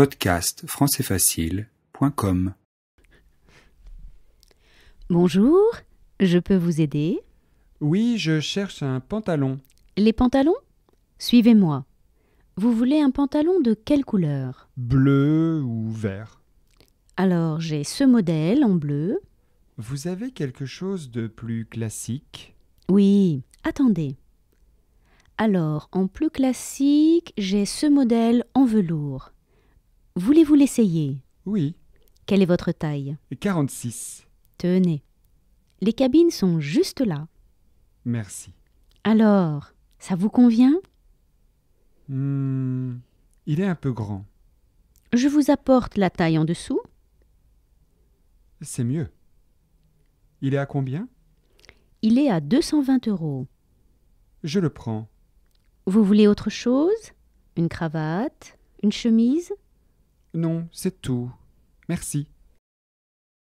podcastfrancaisfacile.com. Bonjour, je peux vous aider Oui, je cherche un pantalon. Les pantalons Suivez-moi. Vous voulez un pantalon de quelle couleur Bleu ou vert Alors, j'ai ce modèle en bleu. Vous avez quelque chose de plus classique Oui, attendez. Alors, en plus classique, j'ai ce modèle en velours. Voulez-vous l'essayer Oui. Quelle est votre taille 46. Tenez. Les cabines sont juste là. Merci. Alors, ça vous convient Hum... Il est un peu grand. Je vous apporte la taille en dessous C'est mieux. Il est à combien Il est à 220 euros. Je le prends. Vous voulez autre chose Une cravate Une chemise non, c'est tout. Merci.